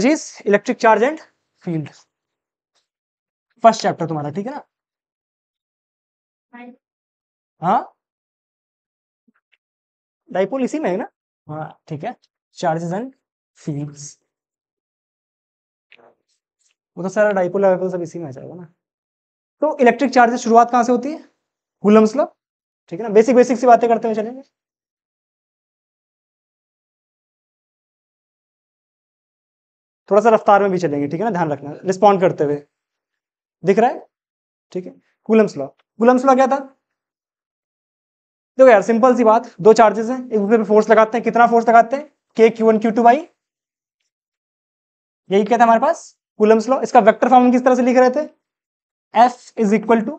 चीज electric charge and field first chapter तुम्हारा ठीक है ना हाँ डाइपोल इसी में है ना हाँ ठीक है चार्जेस एंड फील्ड्स वो तो सारा डाइपोल वाइपोल सब इसी में आ जाएगा ना तो इलेक्ट्रिक चार्जेस शुरुआत कहां से होती है कूलम्स लो ठीक है ना बेसिक बेसिक सी बातें करते हुए चलेंगे थोड़ा सा रफ्तार में भी चलेंगे ठीक है ना ध्यान रखना रिस्पॉन्ड करते हुए दिख रहा है ठीक है कूलम्स लॉ कूलम्स लॉ क्या था देखो यार सिंपल सी बात दो चार्जेस हैं एक दूसरे पे फोर्स लगाते हैं कितना फोर्स लगाते हैं K Q one Q two by यही क्या था हमारे पास कूलम्स लॉ इसका वेक्टर फॉर्म किस तरह से लिख रहे थे F is equal to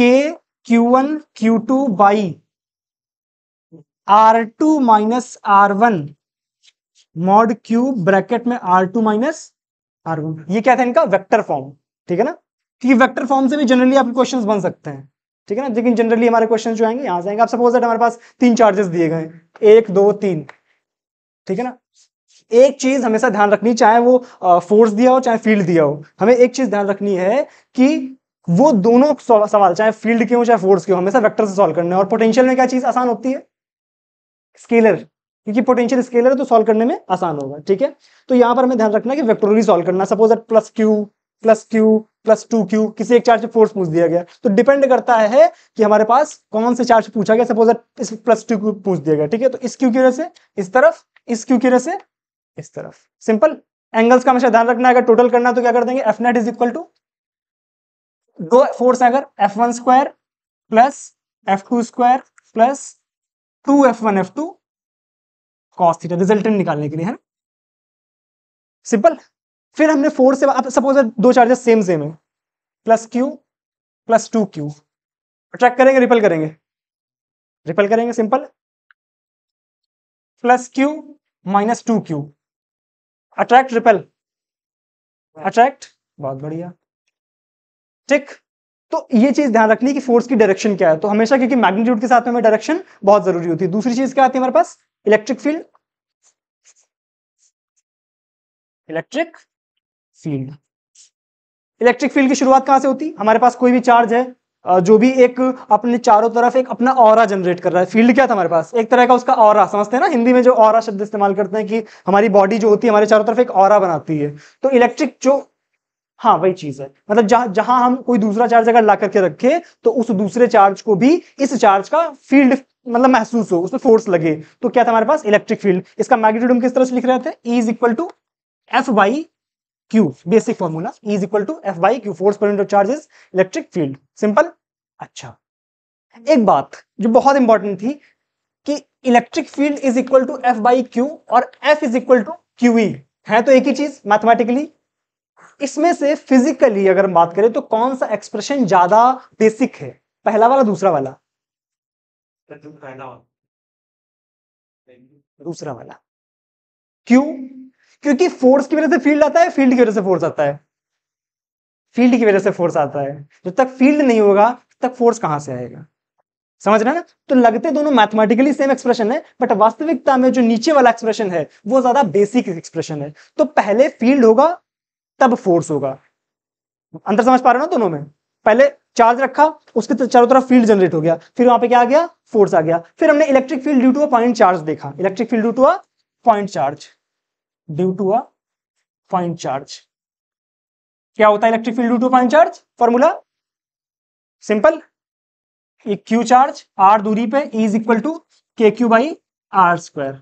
K Q one Q two by R two minus R one mod cube bracket में R two minus R one ये क्या था इनका वेक्टर फॉर्म ठीक है ना क्योंकि वेक्टर फॉर्म से भी जनरली आपके क्वेश्चंस बन सकते हैं ठीक है ना लेकिन जनरली हमारे क्वेश्चन जो आएंगे यहां से आएंगे आप सपोज दैट हमारे पास तीन चार्जेस दिए गए एक दो तीन ठीक है ना एक चीज हमेशा ध्यान रखनी चाहे वो फोर्स दिया हो चाहे फील्ड दिया हो हमें एक चीज ध्यान रखनी है कि वो दोनों सवाल चाहे फील्ड के हो चाहे फोर्स के हो हमेशा वेक्टर से सॉल्व करने और पोटेंशियल में क्या चीज आसान होती है स्केलर क्योंकि पोटेंशियल स्केलर है तो सॉल्व करने में आसान होगा ठीक है तो यहां पर हमें ध्यान रखना कि वेक्टोरली सॉल्व करना suppose that plus Q plus Q plus two Q किसी एक चार्ज पे फोर्स पूछ दिया गया तो डिपेंड करता है कि हमारे पास कौन से चार्ज पूछा गया सपोज दैट इस प्लस टू क्यू पूछ दिया गया ठीक है तो इस क्यू की वजह से इस तरफ इस क्यू की वजह से इस तरफ सिंपल एंगल्स का हमेशा ध्यान रखना है अगर टोटल करना तो क्या कर देंगे F net is equal to दो फोर्स अगर F one square plus F two square plus two F one F two cos theta resultant निकालने के लिए है ना सिंपल फिर हमने फोर से अब सपोज दो चार्जेस सेम सेम है plus Q plus two Q attract करेंगे रिपल करेंगे रिपल करेंगे simple plus Q minus two Q attract repel attract बहुत बढ़िया ठीक तो ये चीज ध्यान रखनी कि फोर्स की डायरेक्शन क्या है तो हमेशा क्योंकि मैग्नीट्यूड के साथ में डायरेक्शन बहुत जरूरी होती है दूसरी चीज क्या आती है हमारे पास electric field electric field electric field की शुरुआत कहां से होती हमारे पास कोई भी चार्ज है जो भी एक अपने चारों तरफ एक अपना और जनरेट कर रहा है फील्ड क्या था हमारे पास एक तरह का उसका और समझते हैं ना हिंदी में जो और शब्द इस्तेमाल करते हैं कि हमारी बॉडी जो होती है हमारे चारों तरफ एक और बनाती है तो इलेक्ट्रिक जो हाँ वही चीज है मतलब जहां जहां हम कोई दूसरा चार्ज अगर ला करके रखे तो उस दूसरे चार्ज को भी इस चार्ज का फील्ड मतलब महसूस हो उसमें फोर्स लगे तो क्या था हमारे पास इलेक्ट्रिक फील्ड इसका मैग्नेट्यूड हम किस तरह से लिख रहे थे E is equal to F by Q basic formula E is equal to F by Q force per charges electric field simple अच्छा एक बात जो बहुत इंपॉर्टेंट थी कि electric field is equal to F by Q और F is equal to Q E है तो एक ही चीज मैथमेटिकली इसमें से फिजिकली अगर हम बात करें तो कौन सा एक्सप्रेशन ज्यादा बेसिक है पहला वाला दूसरा वाला तो दूसरा वाला क्यों क्योंकि फोर्स की वजह से फील्ड आता है फील्ड की वजह से फोर्स आता है फील्ड की वजह से फोर्स आता है जब तक फील्ड नहीं होगा तक फोर्स कहां से आएगा समझ रहे ना तो लगते दोनों मैथमेटिकली सेम एक्सप्रेशन है बट वास्तविकता में जो नीचे वाला एक्सप्रेशन है वो ज्यादा बेसिक एक्सप्रेशन है तो पहले फील्ड होगा तब फोर्स होगा अंतर समझ पा रहे हो ना दोनों में पहले चार्ज रखा उसके तो चारों तरफ फील्ड जनरेट हो गया फिर वहां पे क्या आ गया फोर्स आ गया फिर हमने electric field due to a point charge देखा electric field due to a point charge due to a point charge क्या होता है electric field due to point charge formula simple एक क्यू चार्ज आर दूरी पे is equal to K Q by R square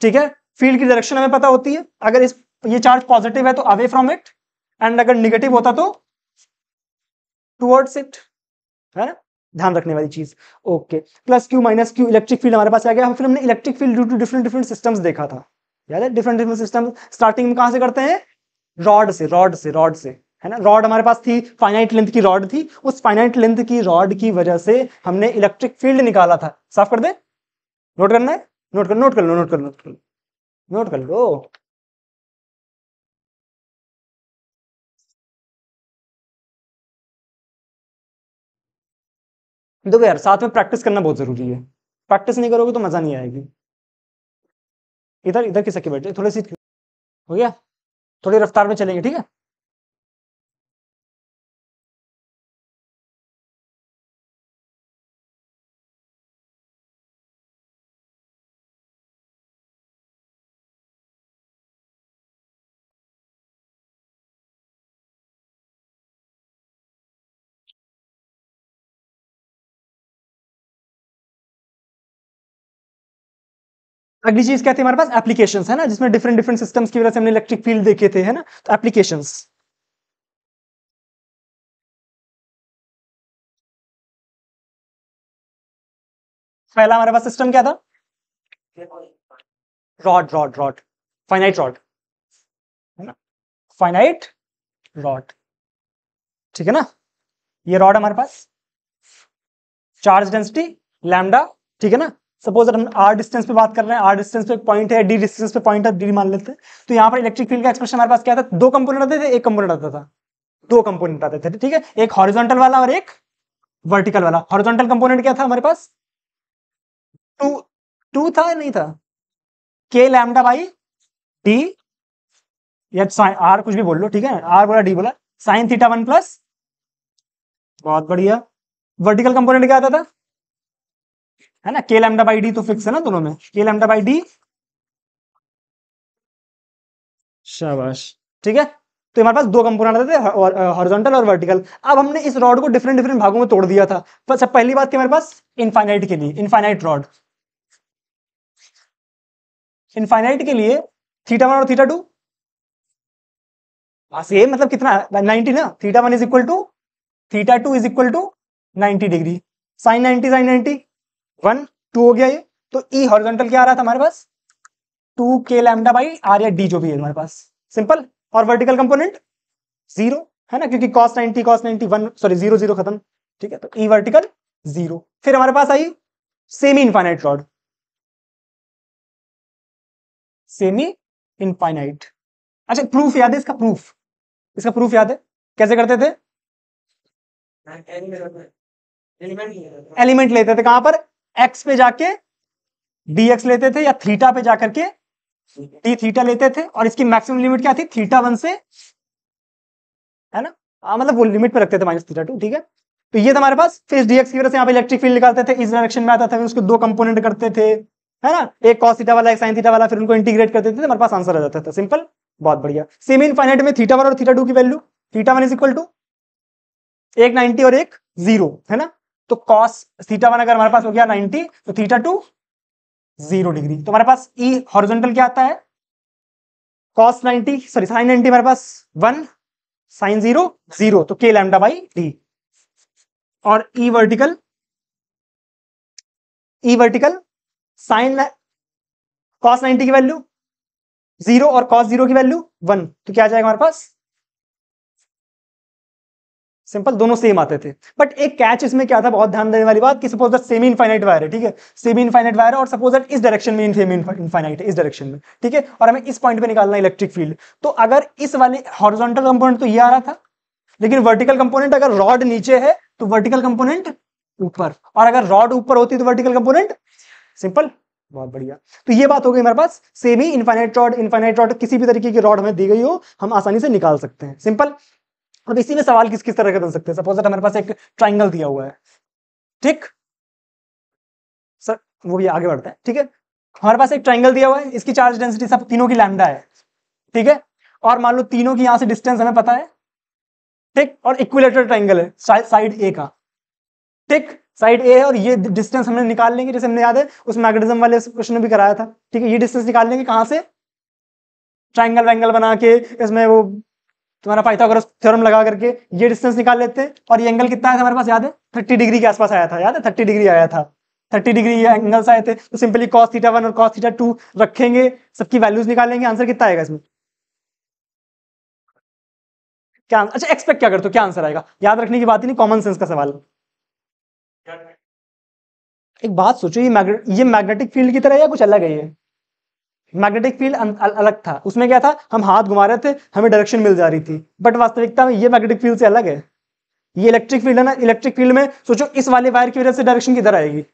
ठीक है field की direction हमें पता होती है अगर इस ये चार्ज पॉजिटिव है तो अवे फ्रॉम इट एंड अगर निगेटिव होता तो टूवर्ड्स इट है ध्यान रखने वाली चीज okay plus Q minus Q electric field हमारे पास आ गया फिर हमने electric field due to different different systems देखा था याद है डिफरेंट डिफरेंट सिस्टम स्टार्टिंग में कहां से करते हैं रॉड से रॉड से रॉड से है ना रॉड हमारे पास थी फाइनाइट लेंथ की रॉड थी उस फाइनाइट लेंथ की रॉड की वजह से हमने इलेक्ट्रिक फील्ड निकाला था साफ कर दे नोट करना है नोट कर नोट कर लो नोट कर नोट कर लो नोट कर लो देखो यार साथ में प्रैक्टिस करना बहुत जरूरी है प्रैक्टिस नहीं करोगे तो मजा नहीं आएगी इधर इधर खिसक बैठे बैठ थोड़ी सी हो गया थोड़ी रफ्तार में चलेंगे ठीक है अगली चीज क्या थी हमारे पास एप्लीकेशन है ना जिसमें डिफरेंट डिफरेंट सिस्टम्स की वजह से हमने इलेक्ट्रिक फील्ड देखे थे है ना तो एप्लीकेशन पहला हमारे पास सिस्टम क्या था rod rod rod finite rod है ना फाइनाइट रॉड ठीक है ना ये रॉड हमारे पास चार्ज डेंसिटी लैमडा ठीक है ना सपोज अगर हम आर डिस्टेंस पे बात कर रहे हैं आर डिस्टेंस तो पे एक पॉइंट है डी डिस्टेंस पे पॉइंट है डी मान लेते हैं तो यहाँ पर इलेक्ट्रिक फील्ड का एक्सप्रेशन हमारे पास क्या था दो कंपोनेंट आते थे एक कंपोनेंट आता था दो कंपोनेंट आते थे ठीक है एक हॉरिजॉन्टल वाला और एक वर्टिकल वाला हॉरिजॉन्टल कंपोनेंट क्या था हमारे पास टू टू था नहीं था के लैमडा बाई डी आर कुछ भी बोल लो ठीक है आर बोला डी बोला साइन थीटा वन प्लस बहुत बढ़िया वर्टिकल कंपोनेंट क्या आता था है ना के लैमडा बाई डी तो फिक्स है ना दोनों में के लैमडा बाई डी शाबाश ठीक है तो हमारे पास दो कंपोनेंट थे और हॉरिजॉन्टल और वर्टिकल अब हमने इस रॉड को डिफरेंट डिफरेंट भागों में तोड़ दिया था पर सब पहली बात थी हमारे पास इनफाइनाइट के लिए इनफाइनाइट रॉड इनफाइनाइट के लिए थीटा वन और थीटा टू सेम मतलब कितना नाइनटी ना theta one is equal to theta two is equal to ninety degree sine ninety sine ninety one two हो गया ये तो ई e हॉरिजॉन्टल क्या आ रहा था हमारे पास two K lambda by R या डी जो भी है हमारे पास सिंपल और वर्टिकल कंपोनेंट जीरो है ना क्योंकि cos ninety cos ninety one sorry zero zero खत्म ठीक है तो ई e वर्टिकल जीरो फिर हमारे पास आई semi infinite rod semi infinite अच्छा प्रूफ याद है इसका प्रूफ इसका प्रूफ याद है कैसे करते थे एलिमेंट लेते थे कहां पर एक्स पे जाके डी एक्स लेते थे या थीटा पे जाकर के डी थीटा लेते थे और इसकी मैक्सिमम लिमिट क्या थी थीटा वन से है ना आ, हाँ, मतलब वो लिमिट पे रखते थे माइनस थीटा टू ठीक है तो ये हमारे पास फिर डीएक्स की वजह से यहाँ पे इलेक्ट्रिक फील्ड निकालते थे इस डायरेक्शन में आता था उसको दो कंपोनेंट करते थे है ना एक कॉस थीटा वाला एक साइन थीटा वाला फिर उनको इंटीग्रेट करते थे तो हमारे पास आंसर आ जाता था सिंपल बहुत बढ़िया सेमी इनफाइनाइट में थीटा वन और थीटा टू की value theta one is equal to एक नाइनटी और एक जीरो है ना तो कॉस थीटा वन अगर हमारे पास हो गया 90 तो थीटा टू जीरो डिग्री तो हमारे पास ई e, हॉरिजॉन्टल क्या आता है कॉस 90 सॉरी साइन 90 हमारे पास वन साइन जीरो जीरो तो के लैमडा बाई डी और E e vertical E e vertical sine cos 90 की वैल्यू जीरो और कॉस जीरो की वैल्यू वन तो क्या आ जाएगा हमारे पास सिंपल दोनों सेम आते थे बट एक कैच इसमें क्या था बहुत ध्यान देने वाली बात कि suppose that semi infinite wire है ठीक है सेमी इनफाइनाइट वायर है और सपोज दट इस डायरेक्शन में सेमी इनफाइनाइट है इस डायरेक्शन में ठीक है और हमें इस पॉइंट पे निकालना है इलेक्ट्रिक फील्ड तो अगर इस वाले हॉरिजॉन्टल कंपोनेंट तो ये आ रहा था लेकिन वर्टिकल कंपोनेंट अगर रॉड नीचे है तो वर्टिकल कंपोनेंट ऊपर और अगर रॉड ऊपर होती तो वर्टिकल कंपोनेंट सिंपल बहुत बढ़िया तो ये बात हो गई हमारे पास semi infinite rod infinite rod किसी भी तरीके की रॉड हमें दी गई हो हम आसानी से निकाल सकते हैं सिंपल मतलब इसी में सवाल किस किस तरह के बन सकते हैं सपोज दैट हमारे पास एक ट्राइंगल दिया हुआ है ठीक सर वो भी आगे बढ़ते हैं ठीक है हमारे पास एक ट्राइंगल दिया हुआ है इसकी चार्ज डेंसिटी सब तीनों की लैमडा है ठीक है और मान लो तीनों की यहां से डिस्टेंस हमें पता है ठीक और इक्विलेटरल ट्राइंगल है साइड ए का ठीक साइड ए है और ये डिस्टेंस हमने निकाल लेंगे जैसे हमने याद है उस मैग्नेटिज्म वाले क्वेश्चन में भी कराया था ठीक है ये डिस्टेंस निकाल लेंगे कहां से ट्राइंगल वैंगल बना के इसमें वो तुम्हारा पाइथागोरस थ्योरम लगा करके ये डिस्टेंस निकाल लेते हैं और ये एंगल कितना है हमारे पास याद है थर्टी डिग्री के आसपास आया था याद है थर्टी डिग्री आया था थर्टी डिग्री ये एंगल्स आए थे तो सिंपली कॉस थीटा वन और कॉस थीटा टू रखेंगे सबकी वैल्यूज निकालेंगे आंसर कितना आएगा इसमें क्या अच्छा एक्सपेक्ट क्या करते हो क्या आंसर आएगा याद रखने की बात ही नहीं कॉमन सेंस का सवाल एक बात सोचो ये मैग्नेटिक फील्ड की तरह या कुछ अलग है ये मैग्नेटिक फील्ड अलग था उसमें क्या था हम हाथ घुमा रहे थे हमें डायरेक्शन मिल जा रही थी बट वास्तविकता में ये मैग्नेटिक फील्ड से अलग है ये इलेक्ट्रिक फील्ड है ना इलेक्ट्रिक फील्ड में सोचो इस वाले वायर की वजह से डायरेक्शन किधर आएगी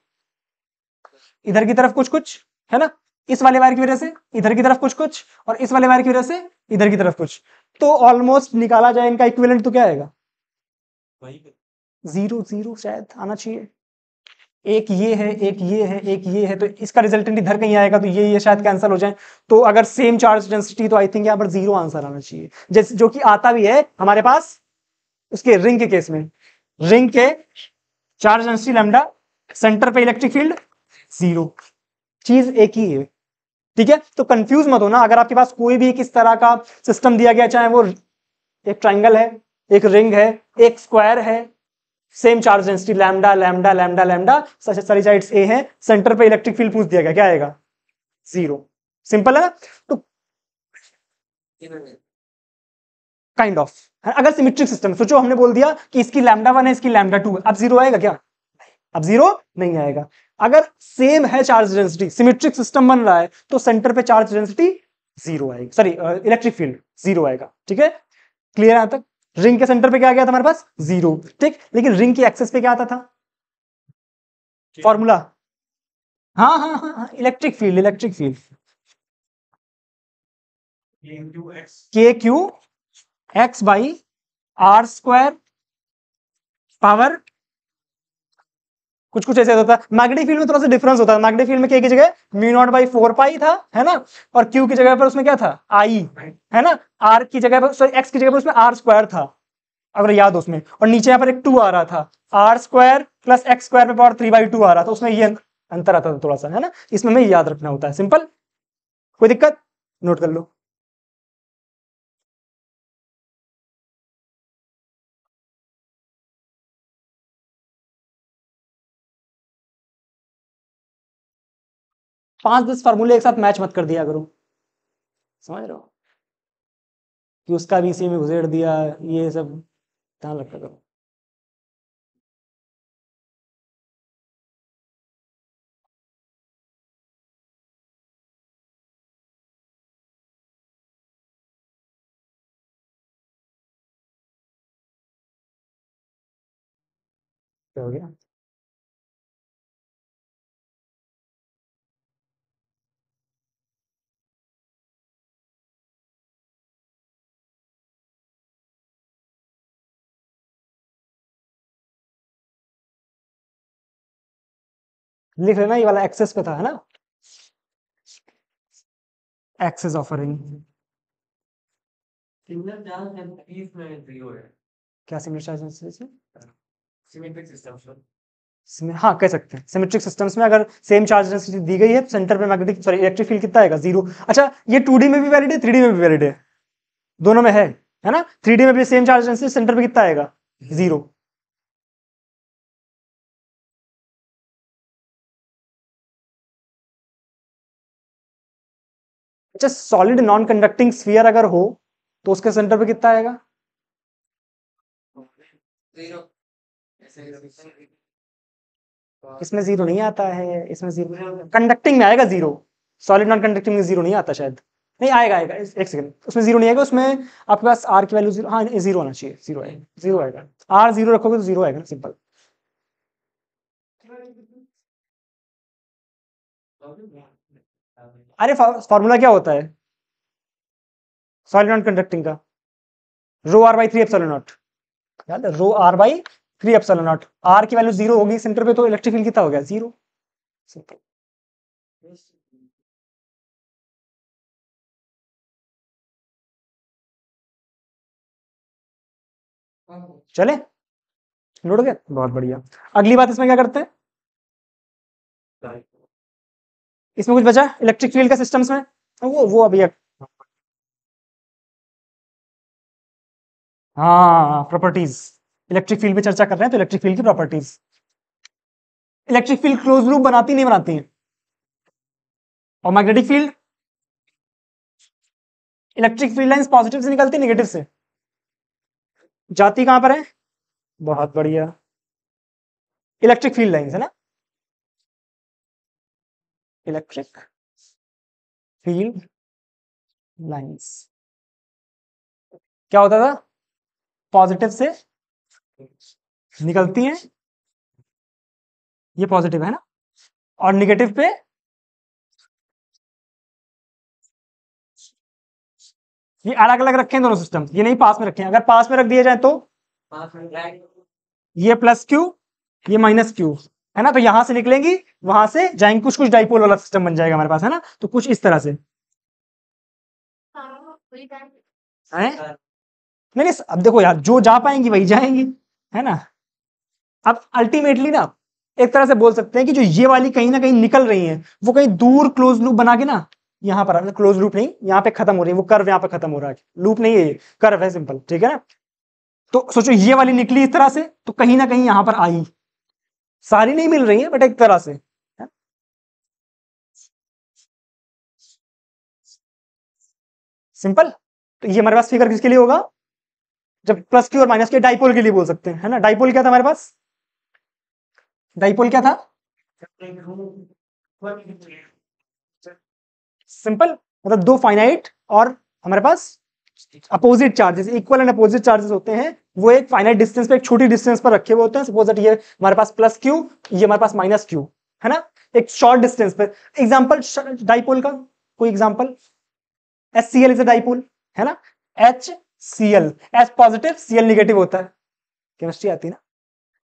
इधर की तरफ कुछ कुछ है ना इस वाले वायर की वजह से इधर की तरफ कुछ कुछ और इस वाले वायर की वजह से इधर की तरफ कुछ तो ऑलमोस्ट निकाला जाए इनका इक्विवेलेंट तो क्या आएगा जीरो जीरो शायद आना चाहिए एक ये है एक ये है एक ये है तो इसका रिजल्टेंट इधर कहीं आएगा तो ये ये शायद कैंसिल हो जाए तो अगर सेम चार्ज डेंसिटी तो आई थिंक यहाँ पर जीरो आंसर आना चाहिए जैसे जो कि आता भी है हमारे पास उसके रिंग के केस में रिंग के चार्ज डेंसिटी लैम्डा सेंटर पे इलेक्ट्रिक फील्ड जीरो चीज एक ही है ठीक है तो कंफ्यूज मत होना अगर आपके पास कोई भी किस तरह का सिस्टम दिया गया चाहे वो एक ट्राइंगल है एक रिंग है एक स्क्वायर है same charge density lambda lambda lambda lambda सारी साइड्स ए हैं सेंटर पे इलेक्ट्रिक फील्ड पूछ दिया गया क्या आएगा जीरो सिंपल है ना तो काइंड ऑफ अगर सिमेट्रिक सिस्टम सोचो हमने बोल दिया कि इसकी लैमडा वन है इसकी लैमडा टू अब जीरो आएगा क्या अब जीरो नहीं आएगा अगर सेम है चार्ज डेंसिटी सिमेट्रिक सिस्टम बन रहा है तो सेंटर पे चार्ज डेंसिटी जीरो आएगी सॉरी इलेक्ट्रिक फील्ड जीरो आएगा ठीक है क्लियर है तक रिंग के सेंटर पे क्या आ गया था हमारे पास जीरो ठीक लेकिन रिंग की एक्सेस पे क्या आता था फॉर्मूला हाँ हाँ हाँ electric field electric field K Q X by R square power कुछ कुछ ऐसे होता था मैग्नेटिक फील्ड में थोड़ा सा डिफरेंस होता है मैग्नेटिक फील्ड में क्या की जगह mu naught by four pi था है ना और क्यू की जगह पर उसमें क्या था आई है ना आर की जगह पर सॉरी एक्स की जगह पर उसमें आर स्क्वायर था अगर याद हो उसमें और नीचे यहाँ पर एक टू आ रहा था R square plus X square पे पावर थ्री बाई टू आ रहा था तो उसमें ये अंतर आता था थोड़ा सा है ना इसमें हमें याद रखना होता है सिंपल कोई दिक्कत नोट कर लो पांच दस फार्मूले एक साथ मैच मत कर दिया करो समझ रहे हो कि उसका भी इसी में घुसेड़ दिया ये सब ध्यान रखा करो हो गया लिख लेना ये वाला एक्सेस पे था है ना एक्सेस ऑफरिंग क्या हाँ कह सकते हैं सिमेट्रिक सिस्टम्स में अगर सेम चार्ज डेंसिटी दी गई है सेंटर पे मैग्नेटिक सॉरी इलेक्ट्रिक फील्ड कितना आएगा जीरो अच्छा ये टू में भी वैलिड है थ्री में भी वैलिड है दोनों में है है ना थ्री में भी सेम चार्ज डेंसिटी सेंटर पे कितना आएगा जीरो अच्छा सॉलिड नॉन कंडक्टिंग स्फीयर अगर हो तो उसके सेंटर पे कितना आएगा इसमें जीरो नहीं आता है इसमें जीरो कंडक्टिंग में आएगा जीरो सॉलिड नॉन कंडक्टिंग में जीरो नहीं आता शायद नहीं आएगा आएगा एक सेकंड उसमें जीरो नहीं आएगा उसमें आपके पास आर की वैल्यू जीरो हाँ जीरो आना चाहिए जीरो आएगा जीरो आएगा आर जीरो रखोगे तो जीरो आएगा ना सिंपल Yeah. अरे फॉर्मूला क्या होता है सॉलिड नॉट कंडक्टिंग का rho R by three epsilon naught याद है rho R by three epsilon naught R की वैल्यू जीरो होगी सेंटर पे तो इलेक्ट्रिक फील्ड कितना हो गया जीरो चले लुट गए बहुत बढ़िया अगली बात इसमें क्या करते हैं इसमें कुछ बचा इलेक्ट्रिक फील्ड का सिस्टम्स में हाँ, वो वो अभी हाँ प्रॉपर्टीज इलेक्ट्रिक फील्ड पे चर्चा कर रहे हैं तो इलेक्ट्रिक फील्ड की properties electric field close loop बनाती नहीं बनाती है और magnetic field electric field lines positive से निकलती नेगेटिव से जाती कहां पर है बहुत बढ़िया इलेक्ट्रिक फील्ड लाइंस है ना electric फील्ड लाइंस क्या होता था पॉजिटिव से निकलती हैं ये पॉजिटिव है ना और निगेटिव पे ये अलग अलग रखे हैं दोनों सिस्टम ये नहीं पास में रखे हैं अगर पास में रख दिए जाए तो ये प्लस क्यू ये माइनस क्यू है ना तो यहां से निकलेंगी वहां से जाएंगे कुछ कुछ डाइपोल वाला सिस्टम बन जाएगा हमारे पास है ना तो कुछ इस तरह से है हाँ। नहीं नहीं अब देखो यार जो जा पाएंगी वही जाएंगी है ना अब अल्टीमेटली ना एक तरह से बोल सकते हैं कि जो ये वाली कहीं ना कहीं निकल रही है वो कहीं दूर क्लोज लूप बना के ना यहाँ पर क्लोज लूप नहीं यहाँ पे खत्म हो रही है वो कर्व यहाँ पे खत्म हो रहा है लूप नहीं है कर्व है सिंपल ठीक है ना तो सोचो ये वाली निकली इस तरह से तो कहीं ना कहीं यहाँ पर आई सारी नहीं मिल रही है बट एक तरह से सिंपल तो ये हमारे पास फिगर किसके लिए होगा जब प्लस क्यू और माइनस के डाइपोल के लिए बोल सकते हैं है ना डाइपोल क्या था हमारे पास डाइपोल क्या था सिंपल मतलब दो फाइनाइट और हमारे पास opposite charges equal and opposite charges होते हैं वो एक फाइनाइट डिस्टेंस पे एक छोटी डिस्टेंस पर रखे हुए होते हैं सपोज दैट ये हमारे पास प्लस क्यू ये हमारे पास माइनस क्यू है ना एक शॉर्ट डिस्टेंस पर एग्जाम्पल डाइपोल का कोई example S C L is a dipole है ना H C L H positive C L negative होता है केमिस्ट्री आती ना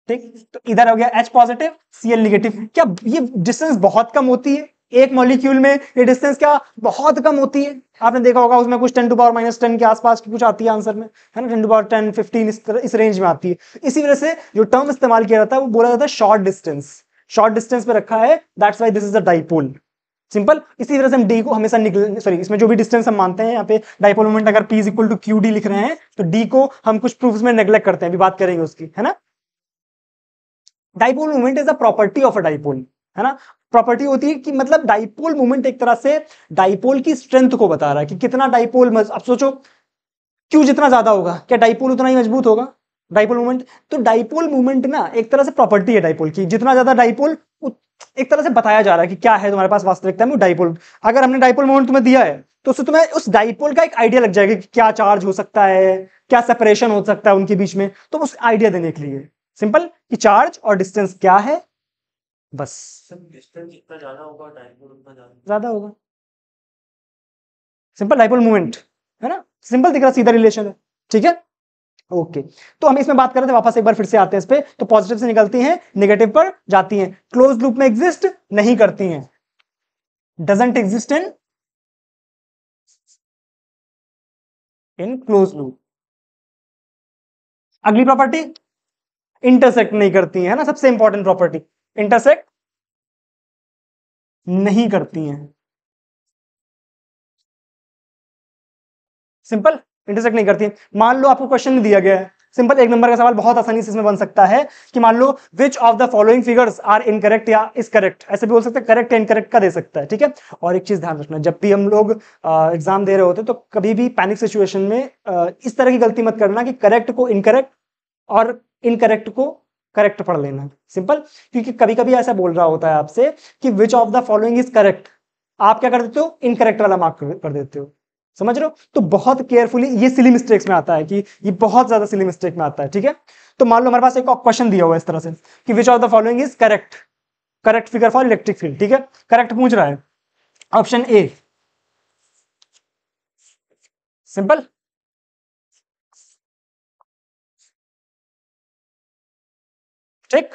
ठीक तो इधर हो गया H positive C L negative क्या ये डिस्टेंस बहुत कम होती है एक मॉलिक्यूल में ये डिस्टेंस क्या बहुत कम होती है आपने देखा होगा उसमें कुछ ten to power minus ten के आसपास की कुछ आती है आंसर में है ना ten to power ten fifteen इस तरह इस रेंज में आती है इसी वजह से जो टर्म इस्तेमाल किया जाता है वो बोला जाता है शॉर्ट डिस्टेंस शॉर्ट डिस्टेंस पे रखा है that's why this is a dipole simple इसी वजह से हम डी को हमेशा निकल सॉरी इसमें जो भी डिस्टेंस हम मानते हैं यहाँ पे डाइपोल मोमेंट अगर P is equal to Q D लिख रहे हैं तो डी को हम कुछ प्रूफ में नेग्लेक्ट करते हैं अभी बात करेंगे उसकी है ना dipole moment is a property of a dipole है ना प्रॉपर्टी होती है कि मतलब डाइपोल मूवमेंट एक तरह से डाइपोल की स्ट्रेंथ को बता रहा है कि कितना डाइपोल अब सोचो क्यों जितना ज्यादा होगा क्या डाइपोल उतना ही मजबूत होगा डाइपोल मूवमेंट तो डाइपोल मूवमेंट ना एक तरह से प्रॉपर्टी है डाइपोल की जितना ज्यादा डाइपोल एक तरह से बताया जा रहा है कि क्या है तुम्हारे पास वास्तविकता में डाइपोल अगर हमने डाइपोल मूवमेंट तुम्हें दिया है तो उससे तुम्हें उस डाइपोल का एक आइडिया लग जाएगा कि क्या चार्ज हो सकता है क्या सेपरेशन हो सकता है उनके बीच में तो उस आइडिया देने के लिए सिंपल कि चार्ज और डिस्टेंस क्या है बस ज्यादा होगा सिंपल डाइपोल मूवमेंट है ना सिंपल दिख रहा सीधा रिलेशन है ठीक है ओके okay. तो हम इसमें बात कर रहे थे वापस एक बार फिर से आते हैं इस पे तो पॉजिटिव से निकलती हैं नेगेटिव पर जाती हैं क्लोज लूप में एग्जिस्ट नहीं करती हैं doesn't exist in in close loop अगली प्रॉपर्टी इंटरसेक्ट नहीं करती है ना सबसे इंपॉर्टेंट प्रॉपर्टी इंटरसेक्ट नहीं करती हैं सिंपल इंटरसेक्ट नहीं करती मान लो आपको क्वेश्चन दिया गया है सिंपल एक नंबर का सवाल बहुत आसानी से इसमें बन सकता है कि मान लो which of the following figures are incorrect या इस करेक्ट ऐसे भी बोल सकते हैं करेक्ट या इनकरेक्ट का दे सकता है ठीक है और एक चीज ध्यान रखना जब भी हम लोग एग्जाम दे रहे होते तो कभी भी पैनिक सिचुएशन में आ, इस तरह की गलती मत करना कि करेक्ट को इनकरेक्ट और इनकरेक्ट को करेक्ट पढ़ लेना सिंपल क्योंकि कभी कभी ऐसा बोल रहा होता है आपसे कि which of the following is correct आप क्या कर देते हो इनकरेक्ट वाला मार्क कर देते हो समझ रहे हो तो बहुत केयरफुली ये सिली मिस्टेक्स में आता है कि ये बहुत ज्यादा सिली मिस्टेक में आता है ठीक है तो मान लो हमारे पास एक क्वेश्चन दिया हुआ है इस तरह से कि which of the following is correct correct figure for electric field ठीक है करेक्ट पूछ रहा है option A simple stick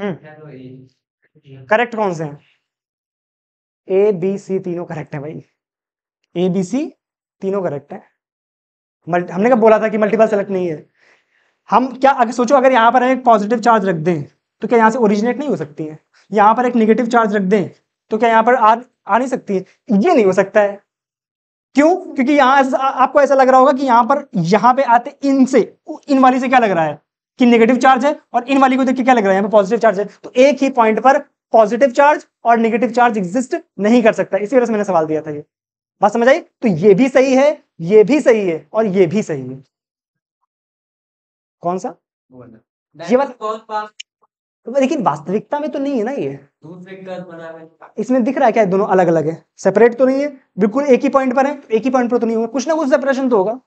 correct hmm. कौन से हैं ए बी सी तीनों करेक्ट है भाई ए बी सी तीनों करेक्ट है हमने कब बोला था कि मल्टीपल सेलेक्ट नहीं है हम क्या अगर सोचो अगर यहाँ पर एक पॉजिटिव चार्ज रख दें तो क्या यहाँ से ओरिजिनेट नहीं हो सकती है यहाँ पर एक निगेटिव चार्ज रख दें तो क्या यहाँ पर आ, आ नहीं सकती है ये नहीं हो सकता है क्यों क्योंकि यहाँ आपको ऐसा लग रहा होगा कि यहां पर यहां पे आते इनसे इन वाली से क्या लग रहा है कि नेगेटिव चार्ज है और इन वाली को देखिए क्या लग रहा है यहां पॉजिटिव चार्ज है तो एक ही पॉइंट पर पॉजिटिव चार्ज और नेगेटिव चार्ज एग्जिस्ट नहीं कर सकता इसी वजह से मैंने सवाल दिया था ये बात समझ आई तो ये भी सही है ये भी सही है और ये भी सही है कौन सा ये बात तो लेकिन वास्तविकता में तो नहीं है ना ये इसमें दिख रहा है क्या दोनों अलग अलग है सेपरेट तो नहीं है बिल्कुल एक ही पॉइंट पर है तो एक ही पॉइंट पर तो नहीं होगा कुछ ना कुछ सेपरेशन तो होगा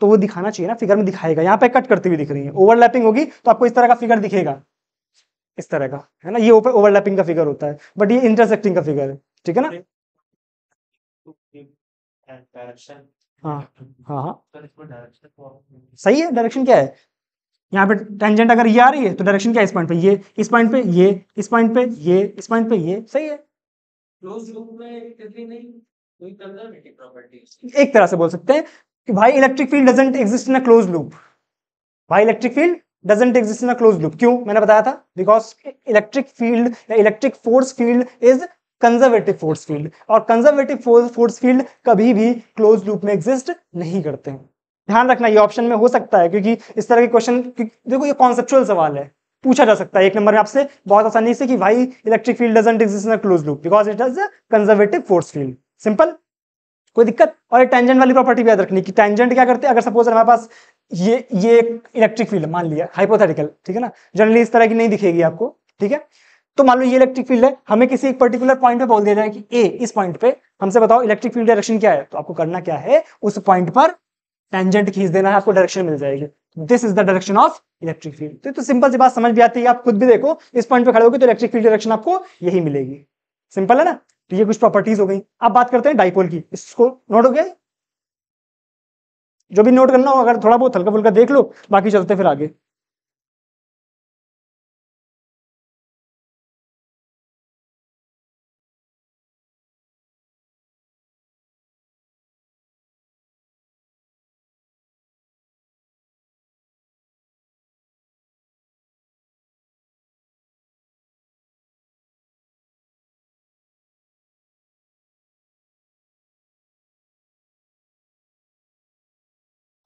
तो वो दिखाना चाहिए ना फिगर में दिखाएगा यहाँ पे कट करती हुई दिख रही है ओवरलैपिंग होगी तो आपको इस तरह का फिगर दिखेगा इस तरह का है ना ये ओवरलैपिंग का फिगर होता है बट ये इंटरसेक्टिंग का फिगर है ठीक है ना हाँ हाँ हाँ सही है डायरेक्शन क्या है यहाँ पे टेंजेंट अगर ये आ रही है तो डायरेक्शन क्या इस पॉइंट पे ये इस पॉइंट पे ये इस पॉइंट पे ये इस पॉइंट पे ये सही है एक तरह से बोल सकते हैं कि भाई electric field doesn't exist in a close loop भाई electric field doesn't exist in a close loop क्यों मैंने बताया था बिकॉज इलेक्ट्रिक फील्ड या electric force field is conservative force field और कंजर्वेटिव फोर्स फील्ड कभी भी क्लोज लूप में एग्जिस्ट नहीं करते हैं ध्यान रखना ये ऑप्शन में हो सकता है क्योंकि इस तरह के क्वेश्चन देखो ये कॉन्सेप्चुअल सवाल है पूछा जा सकता है एक नंबर में आपसे बहुत आसानी से कि भाई electric field doesn't exist in close loop because it is a conservative force field simple कोई दिक्कत और टेंजेंट वाली प्रॉपर्टी भी याद रखनी कि टेंजेंट क्या करते हैं अगर सपोज हमारे पास ये ये इलेक्ट्रिक फील्ड मान लिया हाइपोथेटिकल ठीक है ना जनरली इस तरह की नहीं दिखेगी आपको ठीक है तो मान लो ये इलेक्ट्रिक फील्ड है हमें किसी एक पर्टिकुलर पॉइंट पे बोल दिया जाए कि ए इस पॉइंट पे हमसे बताओ इलेक्ट्रिक फील्ड डायरेक्शन क्या है तो आपको करना क्या है उस पॉइंट पर टेंजेंट खींच देना है आपको डायरेक्शन मिल जाएगी this is the direction of electric field तो, सिंपल तो सी बात समझ भी आती है आप खुद भी देखो इस पॉइंट पे खड़े होगी तो इलेक्ट्रिक फील्ड डायरेक्शन आपको यही मिलेगी सिंपल है ना तो ये कुछ प्रॉपर्टीज हो गई अब बात करते हैं डाइपोल की इसको नोट हो गया जो भी नोट करना हो अगर थोड़ा बहुत हल्का फुल्का देख लो बाकी चलते फिर आगे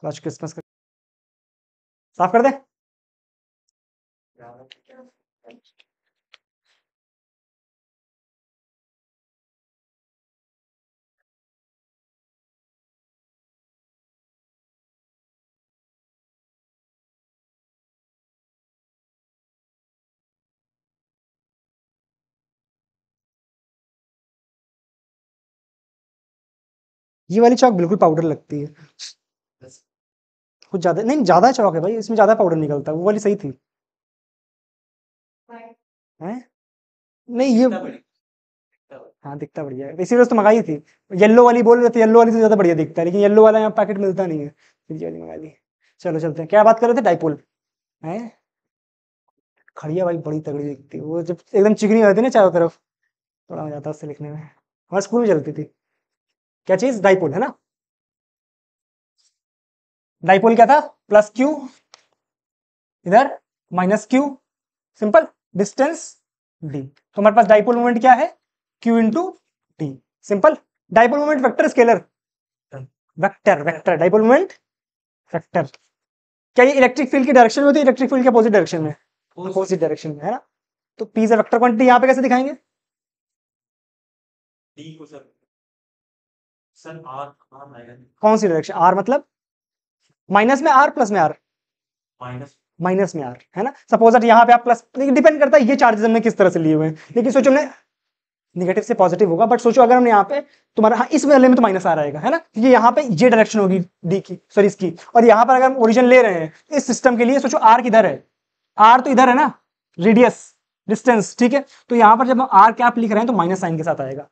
क्लच क्रिसमस का साफ कर दे ये वाली चौक बिल्कुल पाउडर लगती है कुछ ज्यादा नहीं ज्यादा चौक है भाई इसमें ज्यादा पाउडर निकलता है वो वाली सही थी है नहीं ये हाँ दिखता बढ़िया है इसीलिए तो मंगाई थी येलो वाली बोल रहे थे येलो वाली तो ज्यादा बढ़िया दिखता है लेकिन येलो वाला यहाँ पैकेट मिलता नहीं है फिर वाली मंगा ली चलो चलते हैं क्या बात कर रहे थे डाइपोल है खड़िया भाई बड़ी तगड़ी दिखती वो जब एकदम चिकनी रहती है ना चारों तरफ थोड़ा मजा आता है उससे लिखने में हमारे स्कूल में चलती थी क्या चीज़ डाइपोल है ना डाइपोल क्या था प्लस क्यू इधर minus Q simple distance D तो हमारे पास डाइपोल मोमेंट क्या है Q into D simple dipole moment vector scalar vector vector dipole moment vector क्या ये इलेक्ट्रिक फील्ड की डायरेक्शन में होती है इलेक्ट्रिक फील्ड के अपोजिट डायरेक्शन में अपोजिट डायरेक्शन में है ना तो पी से वेक्टर क्वांटिटी यहाँ पे कैसे दिखाएंगे डी को सर सर आर कौन सी डायरेक्शन आर मतलब माइनस में आर प्लस में आर माइनस माइनस में आर है ना सपोज दट यहाँ पे आप प्लस डिपेंड करता है ये चार्जेस हमने किस तरह से लिए हुए हैं लेकिन सोचो हमने निगेटिव से पॉजिटिव होगा बट सोचो अगर हमने यहाँ पे तुम्हारा हाँ इस वाले में तो माइनस आ रहेगा है ना तो ये यहाँ पे ये डायरेक्शन होगी डी की सॉरी इसकी और यहाँ पर अगर हम ओरिजिन ले रहे हैं इस सिस्टम के लिए सोचो आर किधर है आर तो इधर है ना रेडियस डिस्टेंस ठीक है तो यहाँ पर जब हम आर कैप लिख रहे हैं तो माइनस साइन के साथ आएगा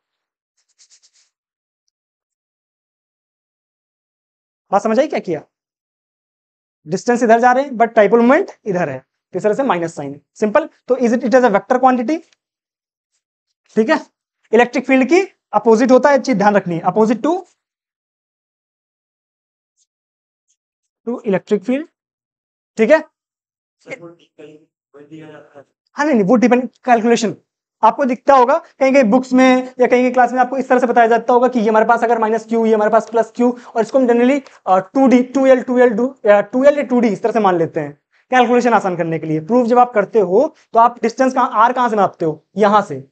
बात समझ आई क्या किया डिस्टेंस इधर जा रहे हैं बट टाइपल मूवमेंट इधर है इस तरह से माइनस साइन सिंपल तो is it it is a vector quantity ठीक है इलेक्ट्रिक फील्ड की अपोजिट होता है चीज ध्यान रखनी है opposite to to electric field ठीक है हाँ नहीं नहीं वो डिपेंड कैलकुलेशन आपको दिखता होगा कहीं कहीं बुक्स में या कहीं कहीं क्लास में आपको इस तरह से बताया जाता होगा कि ये हमारे पास अगर माइनस क्यू ये हमारे पास प्लस क्यू और इसको हम generally two D two L two L two L या टू डी इस तरह से मान लेते हैं कैलकुलेशन आसान करने के लिए प्रूफ जब आप करते हो तो आप डिस्टेंस कहां आर कहाँ से नापते हो यहाँ से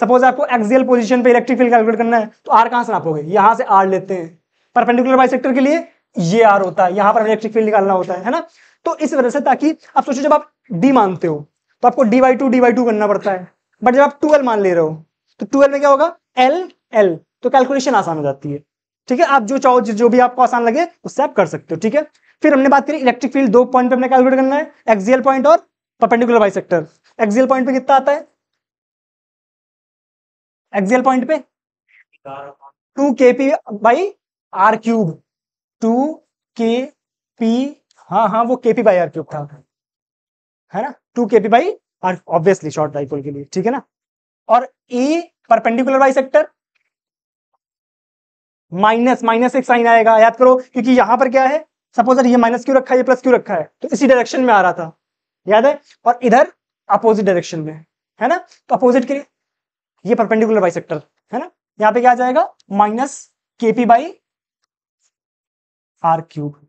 सपोज आपको एक्सियल पोजिशन पे इलेक्ट्रिक फील्ड कैलकुलेट करना है तो आर कहाँ से नापोगे यहाँ से आर लेते हैं परपेंडिकुलर बाई के लिए ये आर होता है यहाँ पर इलेक्ट्रिक फील्ड निकालना होता है है ना तो इस वजह से ताकि आप सोचो जब आप डी मानते हो तो आपको D by two D by two करना पड़ता है बट जब आप ट्वेल्व मान ले रहे हो तो ट्वेल्व में क्या होगा एल एल तो कैलकुलेशन आसान हो जाती है ठीक है आप जो चाहो जो भी आपको आसान लगे उससे आप कर सकते हो ठीक है फिर हमने बात करी इलेक्ट्रिक फील्ड दो पॉइंट पे हमने कैलकुलेट करना है एक्सियल पॉइंट और perpendicular bisector axial point पे कितना आता है एक्सियल पॉइंट पे two K P by R cube two K P हाँ हाँ वो के पी बाई आर क्यूब था है ना टू के पी बाई और ऑब्वियसली शॉर्ट डाइपोल के लिए ठीक है ना और a perpendicular bisector minus minus एक साइन आएगा याद करो क्योंकि यहां पर क्या है सपोज ये माइनस क्यों रखा है ये प्लस क्यों रखा है तो इसी डायरेक्शन में आ रहा था याद है और इधर अपोजिट डायरेक्शन में है ना तो अपोजिट के लिए ये परपेंडिकुलर बाई सेक्टर है ना यहाँ पे क्या आ जाएगा minus K P by R cube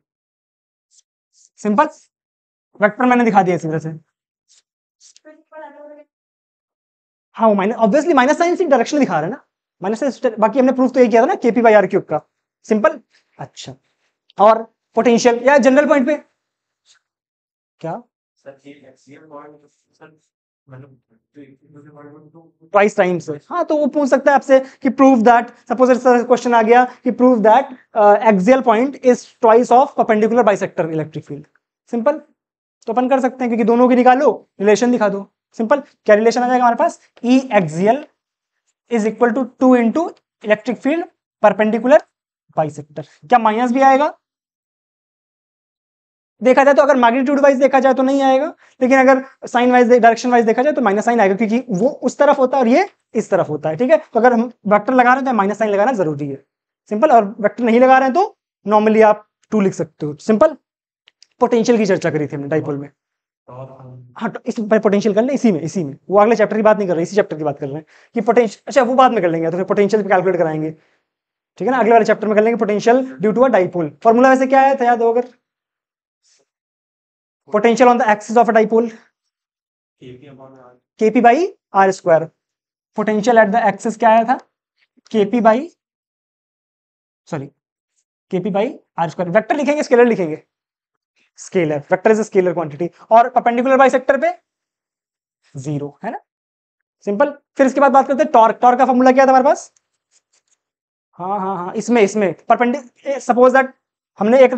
simple vector मैंने दिखा दिया इसी तरह से हाँ वो माइनस ऑब्वियसली माइनस साइन से डायरेक्शन दिखा रहे है ना माइनस बाकी हमने प्रूफ तो ये किया था ना केपी बाई आर क्यूब का सिंपल अच्छा और पोटेंशियल या जनरल पॉइंट पे क्या ट्वाइस मतलब टाइम्स तो- हाँ तो वो पूछ सकता है आपसे कि प्रूफ दैट सपोज क्वेश्चन आ गया कि proof that axial point is twice of perpendicular bisector electric field simple तो अपन कर सकते हैं क्योंकि दोनों की निकालो रिलेशन दिखा दो सिंपल क्या रिलेशन आ जाएगा हमारे पास E axial is equal to two into electric field perpendicular bisector क्या माइनस भी आएगा देखा जाए तो अगर मैग्नीट्यूड वाइज देखा जाए तो नहीं आएगा लेकिन अगर साइन वाइज डायरेक्शन वाइज देखा जाए तो माइनस साइन आएगा क्योंकि वो उस तरफ होता है और ये इस तरफ होता है ठीक है तो अगर हम वेक्टर लगा रहे हैं तो माइनस साइन लगाना जरूरी है सिंपल और वेक्टर नहीं लगा रहे हैं तो नॉर्मली आप टू लिख सकते हो सिंपल पोटेंशियल की चर्चा करी थी हमने डाइपोल में हाँ तो इस पोटेंशियल कर लें इसी में इसी में वो अगले चैप्टर की बात नहीं कर रहे इसी चैप्टर की बात कर रहे हैं कि पोटेंशियल अच्छा वो बाद में कर लेंगे तो फिर पोटेंशियल भी कैलकुलेट कराएंगे ठीक है ना अगले वाले चैप्टर में कर लेंगे potential due to a dipole formula वैसे क्या है तैयार दो अगर potential on the axis of a dipole K P by R square potential at the axis क्या आया था K P by sorry K P by R square vector लिखेंगे स्केलर लिखेंगे scalar vector is a scalar quantity और परपेंडिकुलर बाई सेक्टर पे zero है ना simple फिर इसके बाद बात करते हैं टॉर्क टॉर्क का फॉर्मूला क्या था हमारे पास हाँ हाँ हाँ इसमें इसमें परपेंडिकुलर सपोज दैट हमने एक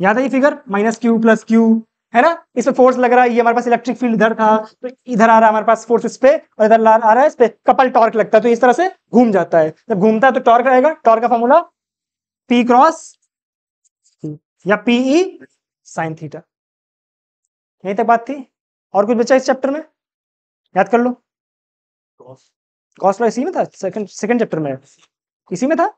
याद था ये figure minus Q plus Q है ना इसमें फोर्स लग रहा है ये हमारे पास इलेक्ट्रिक फील्ड इधर था तो इधर आ रहा है हमारे पास फोर्स इस पे और इधर आ रहा है इस पे कपल टॉर्क लगता है तो इस तरह से घूम जाता है जब घूमता है तो टॉर्क रहेगा टॉर्क का फॉर्मूला पी क्रॉस या पीई साइन थीटा यही तक बात थी और कुछ बचा इस चैप्टर में याद कर लो कॉस्ट इसी में था सेकंड सेकंड चैप्टर में इसी में था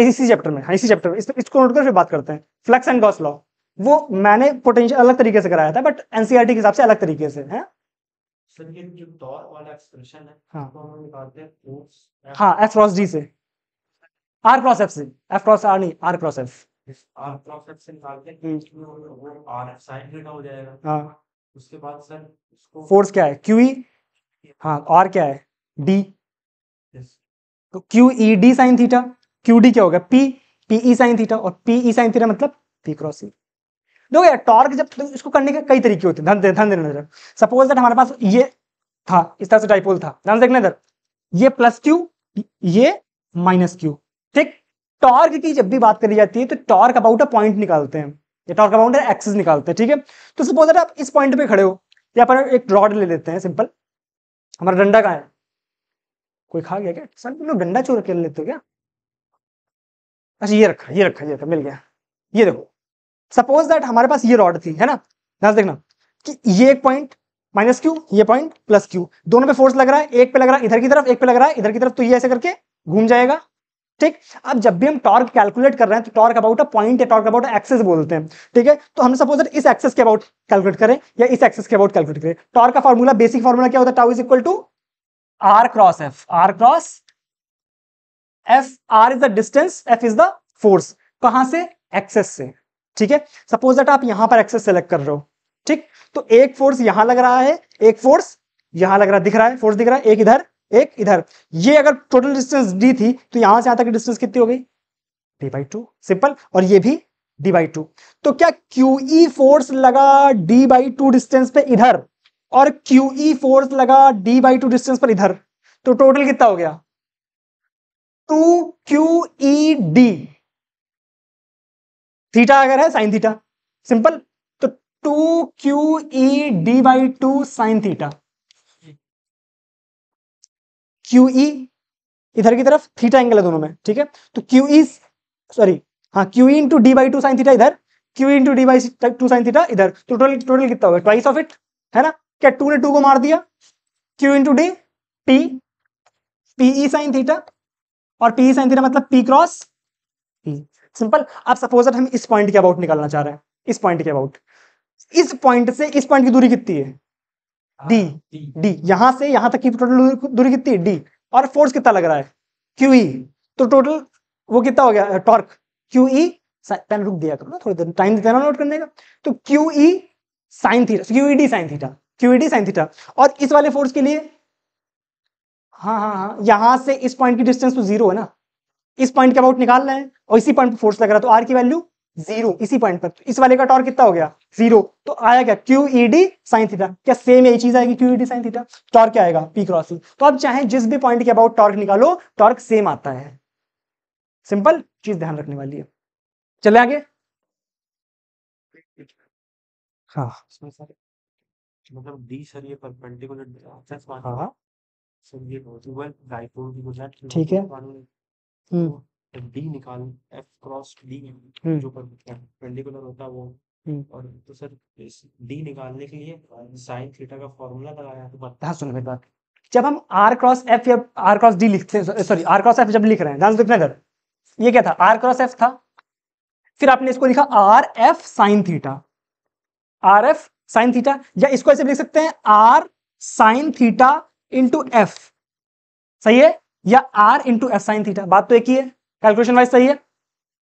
इसी चैप्टर में हाँ, इसी चैप्टर में इसको नोट कर फिर बात करते हैं फ्लक्स एंड गॉस लॉ वो मैंने पोटेंशियल अलग तरीके से कराया था बट एनसीआरटी e के हिसाब से अलग तरीके से है हाँ एफ क्रॉस डी से आर क्रॉस एफ से एफ क्रॉस आर नहीं R cross F R cross section निकालते हैं तो इसमें वो आर साइन थीटा हो जाएगा हां उसके बाद सर उसको फोर्स क्या है क्यू ई e? हाँ आर क्या है डी तो Q E D sine theta Q D क्या होगा P P E sine theta और पी ई साइन थीटा मतलब पी क्रॉस ई देखो यार टॉर्क जब तो इसको करने के कई तरीके होते हैं ध्यान ध्यान देना इधर सपोज दैट हमारे पास ये था इस तरह से डाइपोल था ध्यान देखना इधर ये प्लस क्यू ये माइनस क्यू ठीक टॉर्क की जब भी बात करी जाती है तो टॉर्क अबाउट अ पॉइंट निकालते हैं ये टॉर्क अबाउट एक्सेस निकालते हैं ठीक है तो सपोज आप इस पॉइंट पे खड़े हो या पर एक रॉड ले लेते हैं सिंपल हमारा डंडा कहाँ है कोई खा गया क्या सर तुम लोग डंडा चोर कर लेते हो क्या अच्छा ये रखा ये रखा ये रखा मिल गया ये देखो सपोज दैट हमारे पास ये रॉड थी है ना ध्यान देखना कि ये एक पॉइंट माइनस क्यू ये पॉइंट प्लस क्यू दोनों पे फोर्स लग रहा है एक पे लग रहा है इधर की तरफ एक पे लग रहा है इधर की तरफ तो ये ऐसे करके घूम जाएगा ठीक अब जब भी हम टॉर्क कैलकुलेट कर रहे हैं तो टॉर्क अबाउट अ पॉइंट या टॉर्क अबाउट एक्सेस बोलते हैं ठीक है तो हम सपोज इस एक्सेस के अबाउट कैलकुलेट करें या इस एक्सेस के अबाउट कैलकुलेट करें टॉर्क का फॉर्मूला बेसिक फॉर्मूला क्या होता है tau is equal to R cross F R cross F R is the distance F is the force कहां से एक्सेस से ठीक है सपोज दैट आप यहां पर एक्सेस सेलेक्ट कर रहे हो ठीक तो एक फोर्स यहां लग रहा है एक फोर्स यहां लग रहा दिख रहा है फोर्स दिख रहा है एक इधर एक इधर ये अगर टोटल डिस्टेंस डी थी तो यहां से यहां तक डिस्टेंस कितनी हो गई डी बाई टू सिंपल और ये भी डी बाई टू तो क्या क्यू ई फोर्स लगा डी बाई टू डिस्टेंस पे इधर और क्यू ई फोर्स लगा डी बाई टू डिस्टेंस पर इधर तो टोटल कितना हो गया two Q E D theta अगर है साइन थीटा सिंपल तो two Q E D by two sine theta Q E e इधर की तरफ थीटा एंगल है दोनों में ठीक है तो क्यू ई सॉरी हाँ Q E into D by two sine theta इधर Q into D by two sine theta इधर तो टोटल टोटल कितना होगा ट्वाइस ऑफ इट है ना क्या टू ने टू को मार दिया Q into D P P E sine theta और पीई साइन थीटा मतलब पी क्रॉस पी सिंपल अब सपोज हम इस पॉइंट के अबाउट निकालना चाह रहे हैं इस पॉइंट के अबाउट इस पॉइंट से इस पॉइंट की दूरी कितनी है हाँ, डी डी यहां से यहां तक की टोटल दूरी कितनी डी और फोर्स कितना लग रहा है क्यू तो टोटल वो कितना हो गया टॉर्क क्यू पेन रुक दिया करो ना थोड़ी देर टाइम देते नोट करने का तो Q sine theta Q D sine theta Q D sine theta और इस वाले फोर्स के लिए हाँ हाँ हाँ यहां से इस पॉइंट की डिस्टेंस तो जीरो है ना इस पॉइंट के अबाउट निकालना है और इसी पॉइंट पर फोर्स लग रहा है तो आर की वैल्यू जीरो इसी पॉइंट पर तो इस वाले का टॉर्क कितना हो गया जीरो तो आया क्या Q E D sine theta क्या सेम यही चीज आएगी Q E D sine theta torque क्या आएगा पी क्रॉस ई तो आप चाहे जिस भी पॉइंट के अबाउट टॉर्क निकालो टॉर्क सेम आता है सिंपल चीज ध्यान रखने वाली है चले आगे हाँ मतलब डी सर ये परपेंडिकुलर हाँ ठीक है डी निकाल एफ क्रॉस डी जो परपेंडिकुलर होता है वो हम्म। और तो सर इस डी निकालने के लिए साइन थीटा का फॉर्मूला लगाया तो बता हाँ, सुन मेरी बात जब हम आर क्रॉस एफ या आर क्रॉस डी लिखते हैं सॉरी आर क्रॉस एफ जब लिख रहे हैं ध्यान देखना इधर ये क्या था आर क्रॉस एफ था फिर आपने इसको लिखा R F sine theta R F sine theta या इसको ऐसे लिख सकते हैं R sine theta into F सही है या R into F sine theta बात तो एक ही है कैलकुलेशन वाइज सही है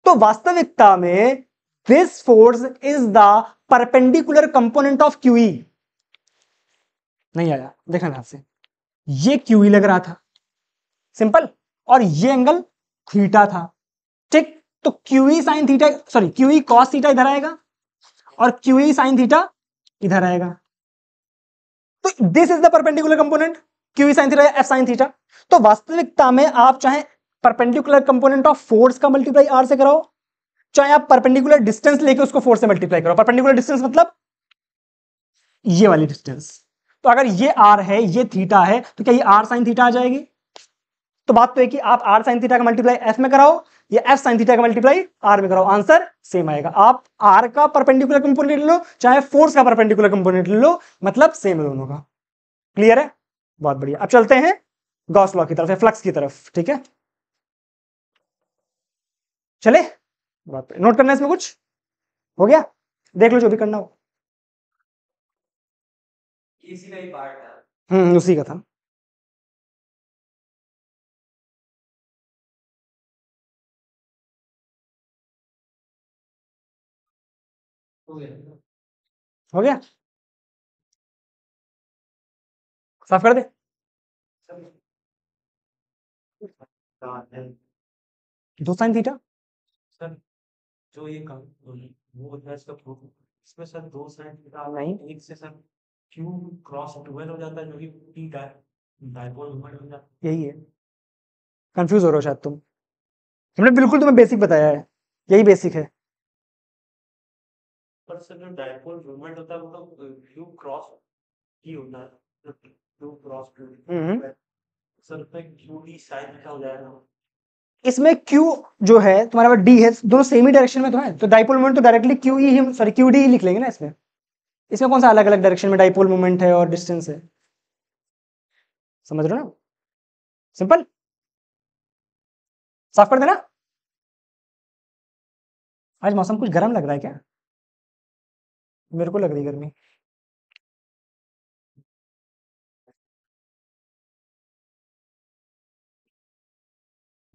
तो वास्तविकता में this force is the perpendicular component of Q E नहीं आया देखा ना आपसे ये क्यूई e लग रहा था सिंपल और ये एंगल थीटा था ठीक तो Q E sine theta sorry Q E cos theta इधर आएगा और क्यूई साइन थीटा इधर आएगा तो this is the perpendicular component Q E sine theta F sine theta तो वास्तविकता में आप चाहे परपेंडिकुलर कंपोनेंट ऑफ फोर्स का मल्टीप्लाई आर से कराओ चाहे आप परपेंडिकुलर डिस्टेंस लेके उसको फोर्स से मल्टीप्लाई करो परपेंडिकुलर डिस्टेंस मतलब ये वाली डिस्टेंस तो अगर ये आर है ये थीटा है तो क्या ये आर साइन थीटा आ जाएगी तो बात तो है कि आप आर साइन थीटा का मल्टीप्लाई एफ में कराओ या एफ साइन थीटा का मल्टीप्लाई आर में कराओ आंसर सेम आएगा आप आर का परपेंडिकुलर कंपोनेंट ले लो चाहे फोर्स का परपेंडिकुलर कंपोनेंट ले लो मतलब सेम है दोनों का क्लियर है बहुत बढ़िया अब चलते हैं गॉस लॉ की तरफ या फ्लक्स की तरफ ठीक है चले बात नोट करना इसमें कुछ हो गया देख लो जो भी करना हो का ही पार्ट था हम्म उसी का था गया हो गया साफ कर दे दो साइन थीटा सर जो ये कम वो होता है इसका प्रूफ इसमें सर दो साइड नहीं एक से सर क्यू क्रॉस ट्वेल्व हो जाता है जो कि पी डायपोल मोमेंट हो जाता है यही है कंफ्यूज हो रहे हो शायद तुम हमने बिल्कुल तुम्हें बेसिक बताया है यही बेसिक है पर सर जो डायपोल मोमेंट होता है वो तो क्यू क्रॉस की होता है क्यू क्रॉस क्यू सर पे क्यू डी साइन क्या हो जाएगा इसमें Q जो है तुम्हारे पास D है दोनों सेम ही डायरेक्शन में तो है तो डाइपोल मोमेंट तो डायरेक्टली क्यू ही सॉरी क्यू डी ही लिख लेंगे ना इसमें इसमें कौन सा अलग अलग डायरेक्शन में डाइपोल मोमेंट है और डिस्टेंस है समझ रहे हो ना सिंपल साफ कर देना आज मौसम कुछ गर्म लग रहा है क्या मेरे को लग रही गर्मी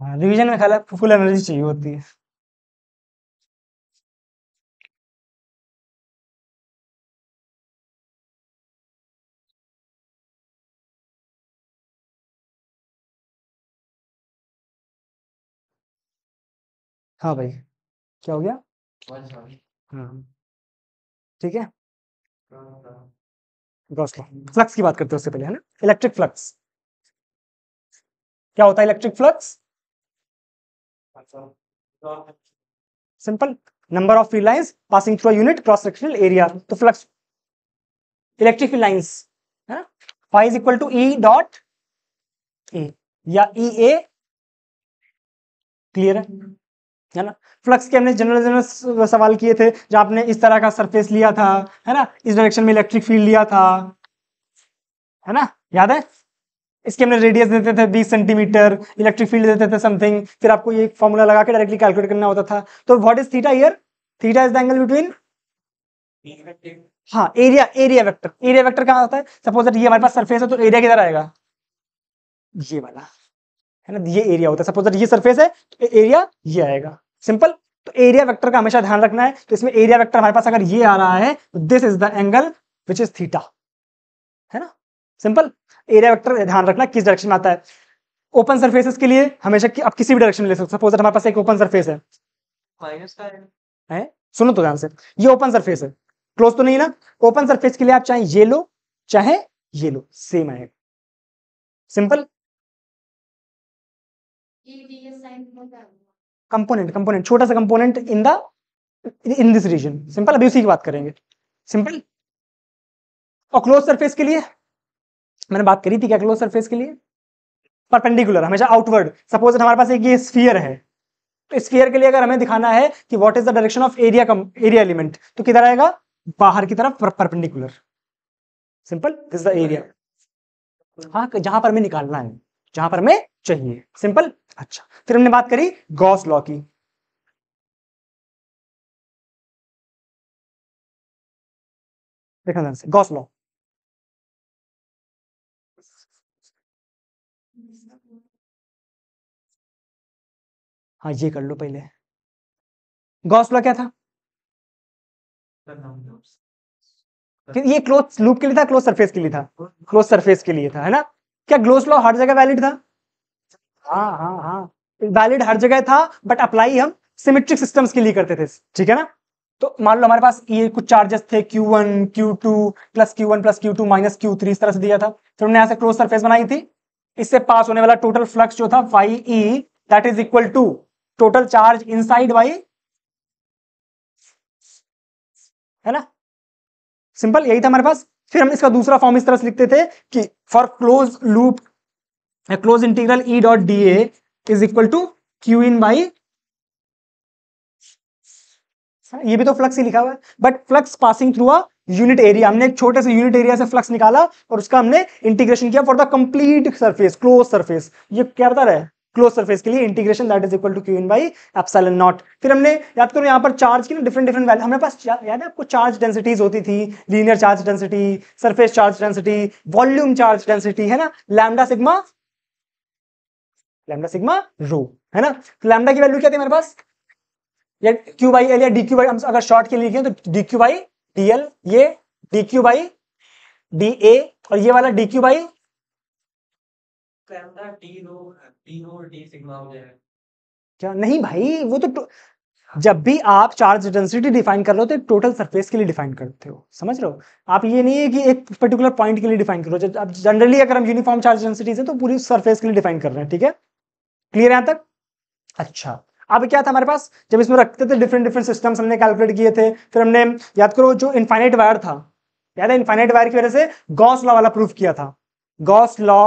रिविजन हाँ, में खाला फुल एनर्जी चाहिए होती है हाँ भाई क्या हो गया हाँ ठीक है फ्लक्स की बात करते हैं उससे पहले है ना इलेक्ट्रिक फ्लक्स क्या होता है electric flux simple number of field lines passing through unit cross sectional area तो फ्लक्स इलेक्ट्रिक फील्ड लाइंस है ना phi equal to E dot A या ई ए क्लियर है है ना फ्लक्स के हमने जनरल जनरल सवाल किए थे जो आपने इस तरह का सरफेस लिया था है ना इस डायरेक्शन में इलेक्ट्रिक फील्ड लिया था है ना याद है इसके हमने रेडियस देते थे 20 सेंटीमीटर इलेक्ट्रिक फील्ड देते थे समथिंग फिर आपको ये फॉर्मूला लगा के डायरेक्टली कैलकुलेट करना होता था तो what is theta here theta is the angle between हाँ area area vector area vector कहाँ होता है सपोज दैट ये हमारे पास सरफेस है तो एरिया किधर आएगा ये वाला है ना ये एरिया होता है सपोज दैट ये सरफेस है तो एरिया ये आएगा सिंपल तो एरिया वेक्टर का हमेशा ध्यान रखना है तो इसमें एरिया वेक्टर हमारे पास अगर ये आ रहा है तो this is the angle which is theta है ना सिंपल एरिया वेक्टर ध्यान रखना किस डायरेक्शन में आता है ओपन सरफेसेस के लिए हमेशा कि, आप किसी भी डायरेक्शन में ले सकते सपोज हमारे पास एक ओपन सरफेस है सुनो तो ध्यान से ये ओपन सरफेस है क्लोज तो नहीं ना ओपन सरफेस के लिए आप चाहे ये लो चाहे ये लो सेम आएगा सिंपल कंपोनेंट कंपोनेंट छोटा सा component in the in this region simple अभी उसी की बात करेंगे सिंपल और क्लोज सरफेस के लिए मैंने बात करी थी क्या क्लोज सरफेस के लिए परपेंडिकुलर हमेशा आउटवर्ड सपोज हमारे पास एक ये स्फीयर है तो स्फीयर के लिए अगर हमें दिखाना है कि what is the direction of area कम एरिया एलिमेंट तो किधर आएगा बाहर की तरफ perpendicular simple this the area हाँ जहां पर हमें निकालना है जहां पर हमें चाहिए सिंपल अच्छा फिर हमने बात करी गॉस लॉ की देखा गॉस लॉ हाँ ये कर लो पहले गॉसला क्या था ये क्लोज लूप के लिए था क्लोज सरफेस के लिए था क्लोज सरफेस के लिए था है ना क्या ग्लोस लॉ हर जगह वैलिड था हाँ हाँ हाँ वैलिड हर जगह था बट अप्लाई हम सिमेट्रिक सिस्टम्स के लिए करते थे ठीक है ना तो मान लो हमारे पास ये कुछ चार्जेस थे Q1, Q2 plus Q1 plus Q2 minus Q3 इस तरह से दिया था फिर तो हमने यहाँ से क्लोज सरफेस बनाई थी इससे पास होने वाला टोटल फ्लक्स जो था phi E that is equal to total charge inside by है ना सिंपल यही था हमारे पास फिर हम इसका दूसरा फॉर्म इस तरह से लिखते थे कि for close loop close integral E dot D A is equal to Q in by ये भी तो फ्लक्स ही लिखा हुआ है but flux passing through a unit area हमने एक छोटे से यूनिट एरिया से फ्लक्स निकाला और उसका हमने इंटीग्रेशन किया for the complete surface close surface ये क्या बता रहा है क्लोज सरफेस के लिए integration that is equal to Q in by epsilon naught फिर हमने याद करो यहाँ पर चार्ज की ना डिफरेंट डिफरेंट वैल्यू हमारे पास याद है आपको चार्ज डेंसिटीज होती थी linear charge density surface charge density volume charge density है ना lambda sigma lambda sigma rho है ना तो लैमडा की वैल्यू क्या थी हमारे पास या क्यू बाई एल या डी क्यू बाई अगर शॉर्ट के लिए तो D Q by D L ये D Q by D A और ये वाला D Q by lambda D rho है क्या नहीं भाई वो तो हाँ। जब भी आप चार्ज डेंसिटी डिफाइन कर रहे हो तो टोटल सरफेस के लिए डिफाइन करते हो समझ रहे हो आप ये नहीं है कि एक पर्टिकुलर पॉइंट के लिए डिफाइन करो जब जनरली अगर हम यूनिफॉर्म चार्ज डेंसिटी है तो पूरी सरफेस के लिए डिफाइन कर रहे हैं ठीक है क्लियर यहां तक अच्छा अब क्या था हमारे पास जब इसमें रखते थे डिफरेंट डिफरेंट सिस्टम हमने कैलकुलेट किए थे फिर हमने याद करो जो इन्फाइनाइट वायर था याद है इन्फाइनाइट वायर की वजह से गॉस लॉ वाला प्रूफ किया था गॉस लॉ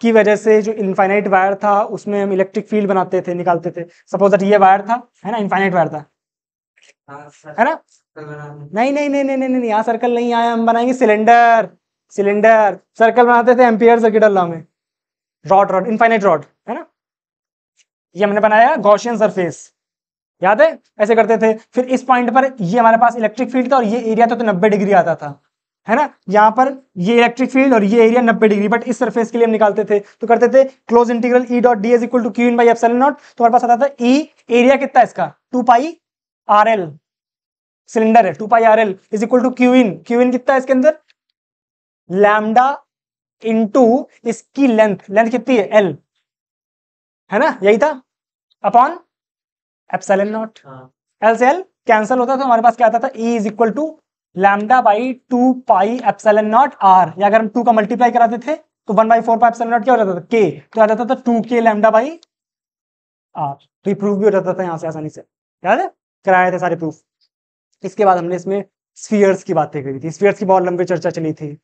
की वजह से जो इन्फाइनाइट वायर था उसमें हम इलेक्ट्रिक फील्ड बनाते थे निकालते थे सपोज दैट ये वायर था है ना इन्फाइनाइट वायर था है ना नहीं नहीं नहीं नहीं नहीं यहाँ सर्कल नहीं आया हम बनाएंगे सिलेंडर सिलेंडर सर्कल बनाते थे एम्पियर सर्किट अल्लाह में रॉड रॉड इन्फाइनाइट रॉड है ना ये हमने बनाया गौशियन सरफेस याद है ऐसे करते थे फिर इस पॉइंट पर ये हमारे पास इलेक्ट्रिक फील्ड था और ये एरिया तो, तो नब्बे डिग्री आता था है ना यहां पर ये इलेक्ट्रिक फील्ड और ये एरिया नब्बे डिग्री बट इस सरफेस के लिए हम निकालते थे तो करते थे close integral E dot D A equal to Q in by epsilon naught तो हमारे पास आता था ई e, एरिया कितना इसका two pi R L cylinder है two pi R L is equal to Q in Q in कितना है इसके अंदर लैमडा इंटू इसकी लेंथ लेंथ कितनी है एल है ना यही था अपॉन एप्सल नॉट एल से एल कैंसिल होता था तो हमारे पास क्या आता था E is equal to lambda by two pi epsilon naught R या अगर हम टू का मल्टीप्लाई कराते थे तो one by four pi naught क्या हो जाता था के तो आ जाता था to K lambda by are तो ये प्रूफ भी हो जाता था यहाँ से आसानी से याद है कराए थे सारे प्रूफ इसके बाद हमने इसमें स्फीयर्स की बातें करी थी स्फीयर्स की बहुत लंबी चर्चा चली थी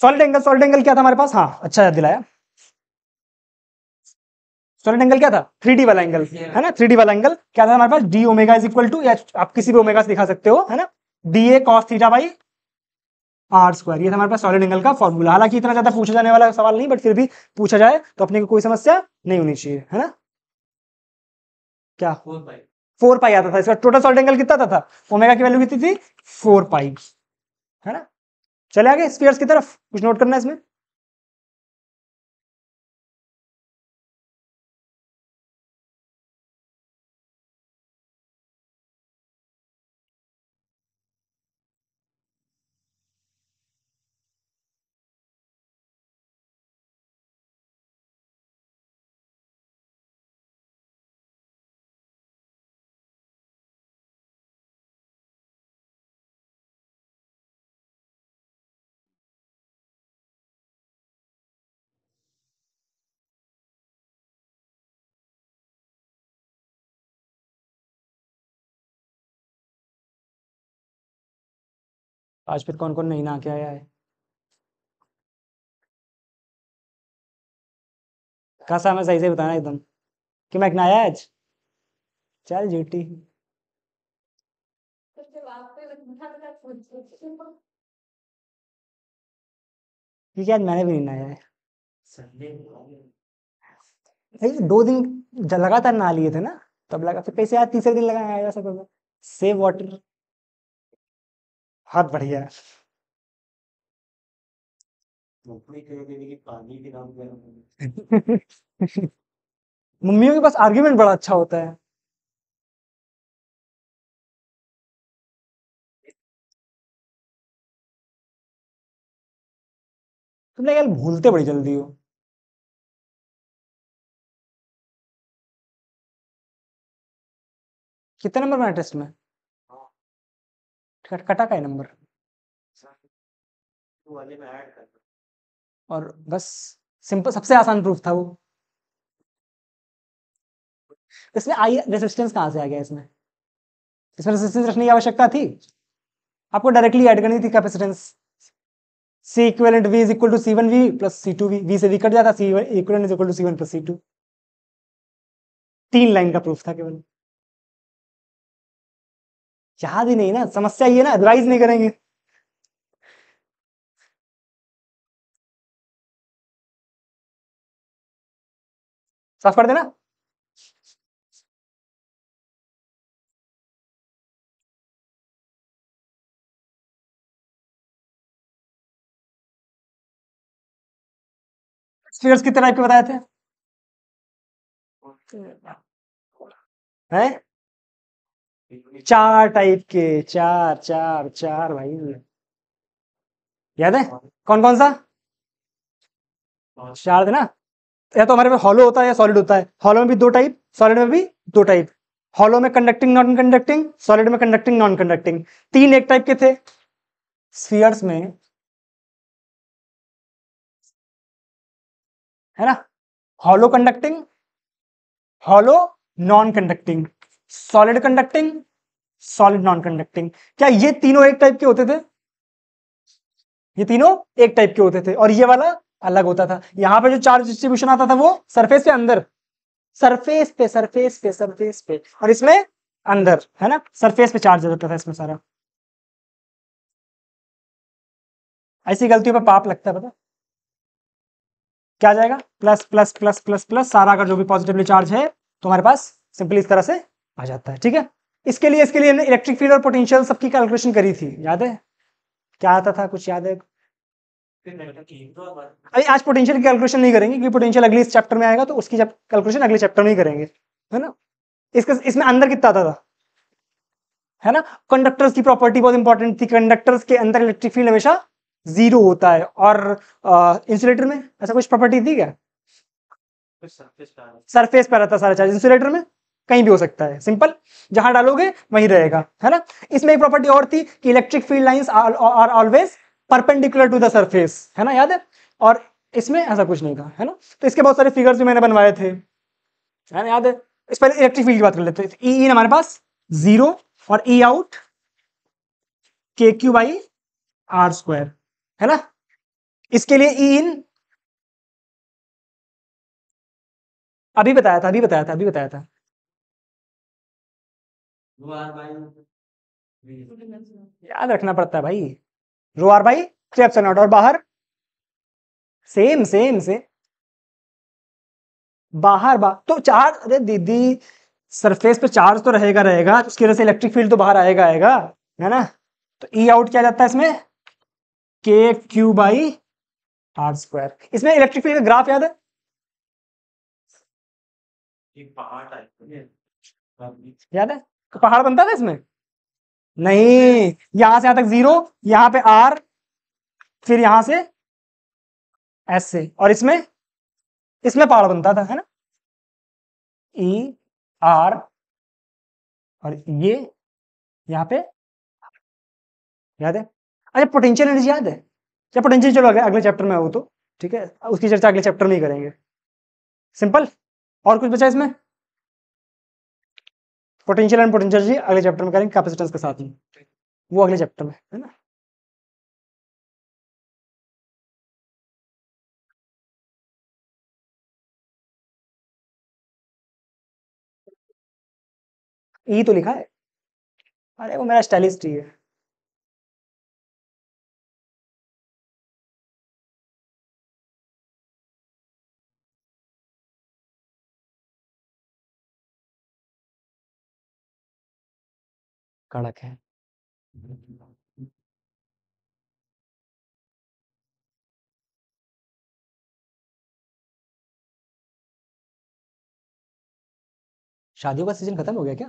सॉलिड एंगल सॉलिड एंगल क्या था हमारे पास हाँ अच्छा याद दिलाया सॉलिड एंगल क्या था थ्री वाला एंगल है ना थ्री वाला एंगल क्या था हमारे पास D omega is equal to या आप किसी भी ओमेगा से दिखा सकते हो है ना D A cos theta by R square ये हमारे पास सॉलिड एंगल का फॉर्मूला हालांकि इतना ज्यादा पूछा जाने वाला सवाल नहीं बट फिर भी पूछा जाए तो अपने को कोई समस्या नहीं होनी चाहिए है ना क्या फोर पाई आता था इसका टोटल सॉलिड एंगल कितना था ओमेगा की वैल्यू कितनी थी फोर पाई है ना चले आगे स्पीयर्स की तरफ कुछ नोट करना है इसमें आज फिर कौन कौन नहीं नहा के आया है कैसा हमें सही से बताना एकदम कि मैं आया आज चल झूठी क्योंकि आज मैंने भी नहीं आया है दो दिन लगातार ना लिए थे ना तब लगा फिर कैसे आज तीसरे दिन लगाया जा सकता सेव वाटर बहुत बढ़िया मम्मियों के पास आर्गुमेंट बड़ा अच्छा होता है तुमने यार भूलते बड़ी जल्दी हो कितने नंबर बना टेस्ट में कटा का है नंबर और बस सिंपल सबसे आसान प्रूफ था वो इसमें आई रेसिस्टेंस कहाँ से आ गया इसमें इसमें रेसिस्टेंस रखने की आवश्यकता थी आपको डायरेक्टली ऐड करनी थी capacitance C equivalent V is equal to C one V plus C two V V से वी कट जाता C equivalent is equal to C one plus C two तीन लाइन का प्रूफ था केवल याद ही नहीं ना समस्या ये ना एडवाइज नहीं करेंगे साफ कर देना कितने टाइप के बताए थे हैं चार टाइप के चार चार चार भाई याद है कौन कौन सा चार हाँ। ना या तो हमारे पास हॉलो होता है या सॉलिड होता है हॉलो में भी दो टाइप सॉलिड में भी दो टाइप हॉलो में कंडक्टिंग नॉन कंडक्टिंग सॉलिड में कंडक्टिंग नॉन कंडक्टिंग तीन एक टाइप के थे स्फीयर्स में है ना hollow conducting hollow non conducting solid conducting solid non conducting क्या ये तीनों एक टाइप के होते थे ये तीनों एक टाइप के होते थे और ये वाला अलग होता था यहां पे जो चार्ज डिस्ट्रीब्यूशन आता था वो सरफेस पे अंदर सरफेस पे सरफेस पे सरफेस पे और इसमें अंदर है ना सरफेस पे चार्ज होता था इसमें सारा ऐसी गलतियों पर पाप लगता है पता क्या जाएगा plus plus plus plus plus सारा अगर जो भी पॉजिटिवली चार्ज है तो हमारे पास सिंपली इस तरह से आ जाता है ठीक है इसके लिए इसके लिए हमने इलेक्ट्रिक फील्ड और पोटेंशियल सबकी कैलकुलेशन करी थी याद है क्या आता था कुछ याद है अभी आज पोटेंशियल की कैलकुलेशन नहीं करेंगे क्योंकि पोटेंशियल अगले इस चैप्टर में आएगा तो उसकी जब कैलकुलेशन अगले चैप्टर में ही करेंगे है ना इसका इसमें अंदर कितना आता था है ना कंडक्टर्स की प्रॉपर्टी बहुत इंपॉर्टेंट थी कंडक्टर्स के अंदर इलेक्ट्रिक फील्ड हमेशा जीरो होता है और इंसुलेटर में ऐसा कुछ प्रॉपर्टी थी क्या सरफेस पर रहता सारा चार्ज इंसुलेटर में कहीं भी हो सकता है सिंपल जहां डालोगे वहीं रहेगा है ना इसमें एक प्रॉपर्टी और थी कि electric field lines are always perpendicular to the surface है ना याद है और इसमें ऐसा कुछ नहीं था है ना तो इसके बहुत सारे फिगर्स भी मैंने बनवाए थे है ना याद है इस पहले इलेक्ट्रिक फील्ड की बात कर लेते हैं ई e इन e हमारे पास जीरो और E out K Q by R square है ना इसके लिए ई e इन अभी बताया था अभी बताया था अभी बताया था याद रखना पड़ता है भाई rho R by three epsilon naught और बाहर सेम सेम से बाहर बा तो चार्ज अरे दीदी सरफेस पे चार्ज तो रहेगा रहेगा उसकी वजह से इलेक्ट्रिक फील्ड तो बाहर आएगा आएगा है ना तो ई e आउट क्या जाता है इसमें K Q by R square इसमें इलेक्ट्रिक फील्ड का ग्राफ याद है याद है पहाड़ बनता था इसमें नहीं यहां से यहां तक जीरो यहां पे आर फिर यहां से एस से और इसमें इसमें पहाड़ बनता था है ना ई e, आर और ये यहाँ पे याद है अच्छा पोटेंशियल एनर्जी याद है क्या पोटेंशियल चलो अगले अगले चैप्टर में हो तो ठीक है उसकी चर्चा अगले चैप्टर में ही करेंगे सिंपल और कुछ बचा इसमें पोटेंशियल एंड पोटेंशियल जी अगले चैप्टर में करेंगे कैपेसिटेंस के साथ में वो अगले चैप्टर में है ना ई e तो लिखा है अरे वो मेरा स्टाइलिस्ट ही है कड़क है शादियों का सीजन खत्म हो गया क्या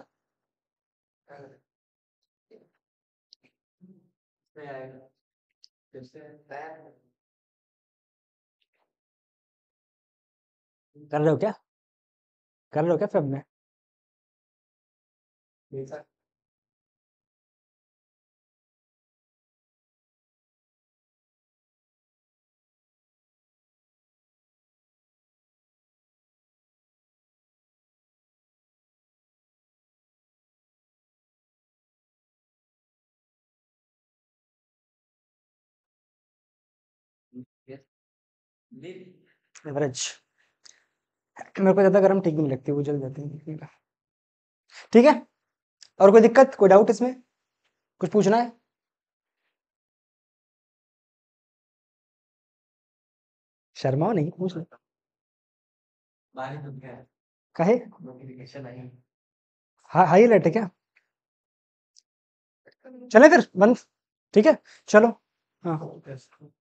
कर रहे हो क्या कर रहे हो क्या फिल्म में एवरेज मेरे को ज़्यादा गर्म ठीक भी नहीं लगती वो जल जाती है ठीक है और कोई दिक्कत कोई डाउट इसमें कुछ पूछना है शर्मा नहीं पूछ लो कहे हाँ हाई अलर्ट है क्या चले फिर बंद ठीक है चलो हाँ